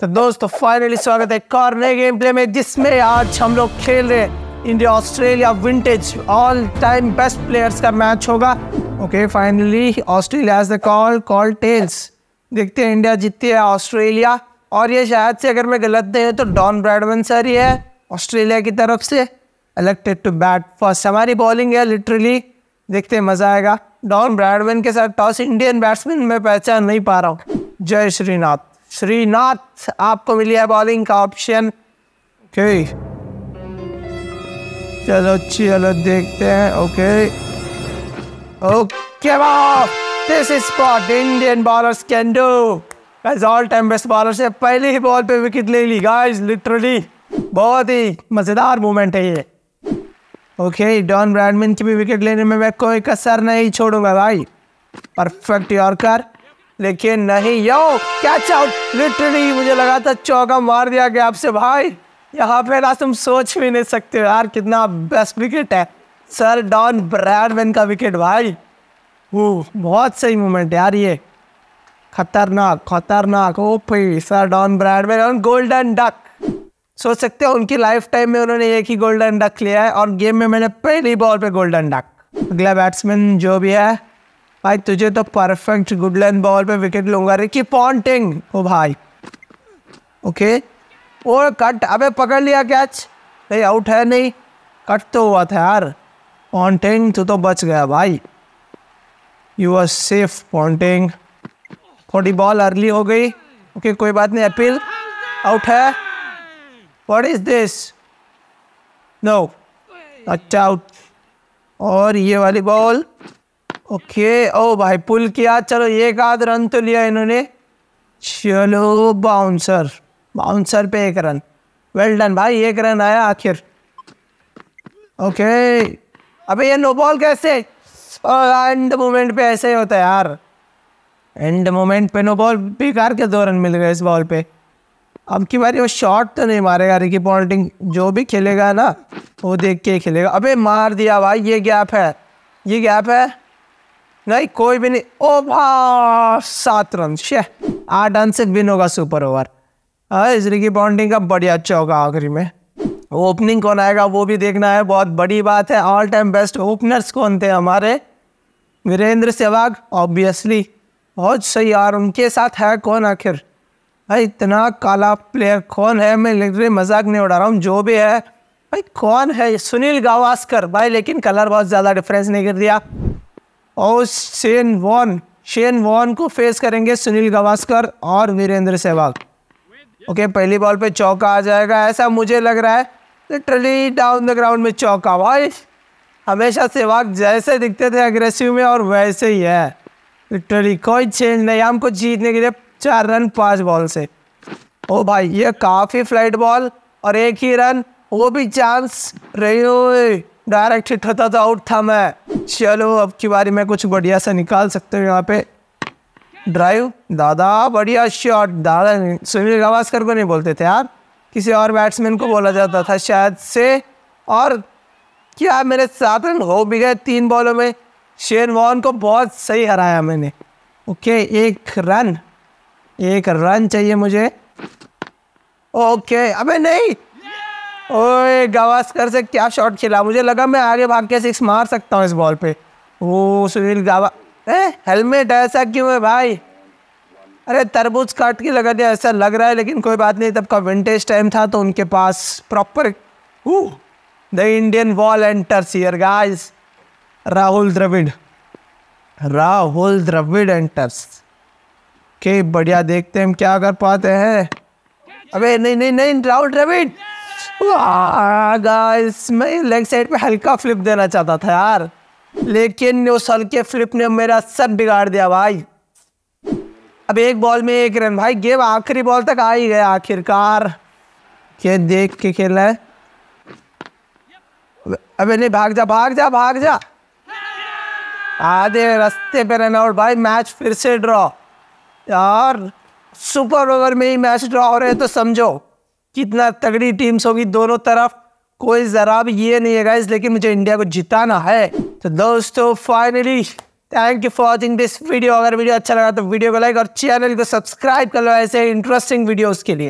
तो दोस्तों फाइनली स्वागत है कार नए गेम प्ले में जिसमें आज हम लोग खेल रहे हैं India Australia vintage all time best players का मैच होगा okay finally Australia the call call tails देखते हैं इंडिया जीतती है ऑस्ट्रेलिया और ये शायद से अगर मैं गलत नहीं हूँ तो डॉन ब्रैडमन सर ही है ऑस्ट्रेलिया की तरफ से इलेक्टेड टू बैट फर्स्ट हमारी बॉलिंग है लिटरली देखते हैं मज़ा आएगा डॉन ब्रैडमन के साथ टॉस इंडियन बैट्समैन मैं पहचान नहीं पा रहा हूँ जय श्रीनाथ श्रीनाथ आपको मिली है बॉलिंग का ऑप्शन ओके चलो चलो देखते हैं okay okay this is Indian bowlers can do as all time best bowler से पहले ही बॉल पे विकेट ले ली गाइस लिटरली बहुत ही मज़ेदार मोमेंट है ये ओके डॉन ब्रैडमिन की भी विकेट लेने में मैं कोई कसर नहीं छोड़ूंगा भाई परफेक्ट यॉर्कर लेकिन नहीं यो कैच आउट लिटरली मुझे लगा था चौका मार दिया गया आपसे भाई यहाँ पे ना तुम सोच भी नहीं सकते हो यार कितना बेस्ट विकेट है सर डॉन ब्रैडमैन का विकेट भाई वो बहुत सही मोमेंट यार ये खतरनाक खतरनाक O P sir Don Bradman और गोल्डन डक सोच सकते हो उनकी लाइफ टाइम में उन्होंने एक ही गोल्डन डक लिया है और गेम में मैंने पहली बॉल पे गोल्डन डक अगला बैट्समैन जो भी है भाई तुझे तो परफेक्ट गुड लेंथ बॉल पे विकेट लूंगा रिकी पॉन्टिंग ओ भाई ओके और कट अबे पकड़ लिया कैच नहीं आउट है नहीं कट तो हुआ था यार पॉन्टिंग तू तो बच गया भाई यू आर सेफ पॉन्टिंग थोड़ी बॉल अर्ली हो गई ओके कोई बात नहीं अपील आउट है वॉट इज दिस नो अच्छा आउट और ये वाली बॉल ओके ओ भाई पुल किया चलो एक आध रन तो लिया इन्होंने चलो बाउंसर बाउंसर पे एक रन वेल डन भाई एक रन आया आखिर ओके अबे ये नो बॉल कैसे एंड मोमेंट पे ऐसे ही होता है यार एंड मोमेंट पे नो बॉल बेकार के दो रन मिल गए इस बॉल पे अब की बारी वो शॉट तो नहीं मारेगा रिकी पॉन्टिंग जो भी खेलेगा ना वो देख के खेलेगा अबे मार दिया भाई ये गैप है ये गैप है नहीं कोई भी नहीं ओ सात रन शे आठ रन से विन होगा सुपर ओवर हाँ की बाउंडिंग का बढ़िया अच्छा होगा आखिरी में ओपनिंग कौन आएगा वो भी देखना है बहुत बड़ी बात है ऑल टाइम बेस्ट ओपनर्स कौन थे हमारे वीरेंद्र सहवाग ऑब्वियसली बहुत सही यार उनके साथ है कौन आखिर भाई इतना काला प्लेयर कौन है मैं लिटरली मजाक नहीं उड़ा रहा हूँ जो भी है भाई कौन है सुनील गावास्कर भाई लेकिन कलर बहुत ज़्यादा डिफरेंस नहीं कर दिया और शेन वॉन शेन वॉन को फेस करेंगे सुनील गावस्कर और वीरेंद्र सहवाग ओके okay, पहली बॉल पे चौका आ जाएगा ऐसा मुझे लग रहा है लिटरली डाउन द ग्राउंड में चौका भाई हमेशा सहवाग जैसे दिखते थे अग्रेसिव में और वैसे ही है लिटरली कोई चेंज नहीं हमको जीतने के लिए चार रन पाँच बॉल से ओ भाई ये काफ़ी फ्लाइट बॉल और एक ही रन वो भी चांस रही डायरेक्ट हिट होता तो आउट था मैं चलो अब की बारी में कुछ बढ़िया सा निकाल सकते हो यहाँ पे ड्राइव दादा बढ़िया शॉट दादा सुनील गवास्कर को नहीं बोलते थे यार किसी और बैट्समैन को बोला जाता था शायद से और क्या मेरे साथ रन हो भी गए तीन बॉलों में शेन वॉन को बहुत सही हराया मैंने ओके एक रन एक रन चाहिए मुझे ओके अबे नहीं ओए गावस्कर से क्या शॉट खेला मुझे लगा मैं आगे भाग के सिक्स मार सकता हूँ इस बॉल पे वो सुनील गावा ए हेलमेट ऐसा क्यों है भाई अरे तरबूज काट के लगा दिया ऐसा लग रहा है लेकिन कोई बात नहीं तब का विंटेज टाइम था तो उनके पास proper the Indian wall enters here guys Rahul Dravid Rahul Dravid enters के बढ़िया देखते हैं हम क्या कर पाते हैं अबे नहीं नहीं नहीं राहुल द्रविड गाइस मैं लेग साइड पे हल्का फ्लिप देना चाहता था यार लेकिन उस हल्के फ्लिप ने मेरा सर बिगाड़ दिया भाई अब एक बॉल में एक रन भाई गेम आखिरी बॉल तक आ ही गया आखिरकार ये देख के रहा है अबे नहीं भाग जा भाग जा भाग जा आधे रास्ते पे रन आउट भाई मैच फिर से ड्रॉ यार सुपर ओवर में ही मैच ड्रॉ हो रहे हैं तो समझो कितना तगड़ी टीम्स होगी दोनों तरफ कोई ज़रा भी ये नहीं है गाइज लेकिन मुझे इंडिया को जिताना है तो दोस्तों finally thank you for watching this video अगर वीडियो अच्छा लगा तो वीडियो को लाइक और चैनल को सब्सक्राइब कर लो ऐसे इंटरेस्टिंग वीडियोज़ के लिए